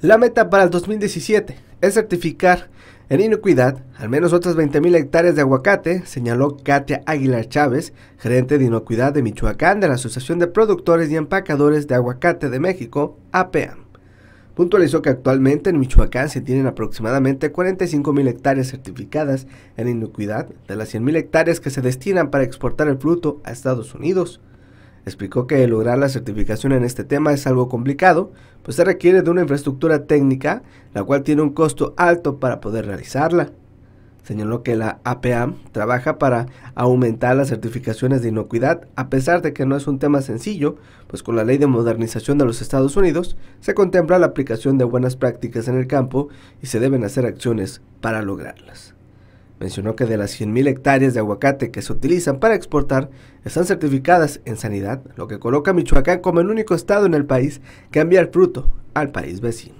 La meta para el 2017 es certificar en inocuidad al menos otras 20.000 hectáreas de aguacate, señaló Katia Aguilar Chávez, gerente de inocuidad de Michoacán de la Asociación de Productores y Empacadores de Aguacate de México, APAM. Puntualizó que actualmente en Michoacán se tienen aproximadamente 45.000 hectáreas certificadas en inocuidad de las 100.000 hectáreas que se destinan para exportar el fruto a Estados Unidos. Explicó que lograr la certificación en este tema es algo complicado, pues se requiere de una infraestructura técnica, la cual tiene un costo alto para poder realizarla. Señaló que la APAM trabaja para aumentar las certificaciones de inocuidad, a pesar de que no es un tema sencillo, pues con la ley de modernización de los Estados Unidos se contempla la aplicación de buenas prácticas en el campo y se deben hacer acciones para lograrlas. Mencionó que de las 100.000 hectáreas de aguacate que se utilizan para exportar, están certificadas en sanidad, lo que coloca a Michoacán como el único estado en el país que envía el fruto al país vecino.